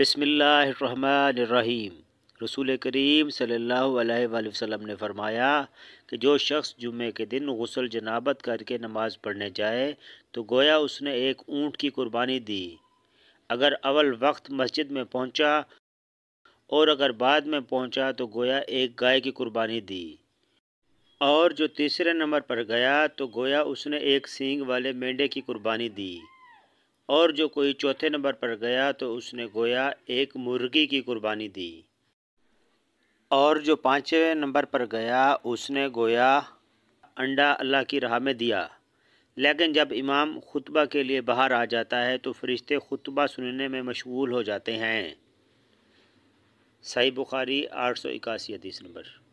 बसमीम रसूल करीम सल्हसम ने फरमाया कि जो शख्स जुमे के दिन गसल जनाबत करके नमाज़ पढ़ने जाए तो गोया उसने एक ऊँट की कुर्बानी दी अगर अवल वक्त मस्जिद में पहुँचा और अगर बाद में पहुँचा तो गोया एक गाय की कुर्बानी दी और जो तीसरे नंबर पर गया तो गोया उसने एक सींग वाले मेंढे की कुर्बानी दी और जो कोई चौथे नंबर पर गया तो उसने गोया एक मुर्गी की कुर्बानी दी और जो पाँचवें नंबर पर गया उसने गोया अंडा अल्लाह की राह में दिया लेकिन जब इमाम खुतबा के लिए बाहर आ जाता है तो फरिश्ते खुतबा सुनने में मशगूल हो जाते हैं सही बुखारी आठ सौ इक्यासी हदीस नंबर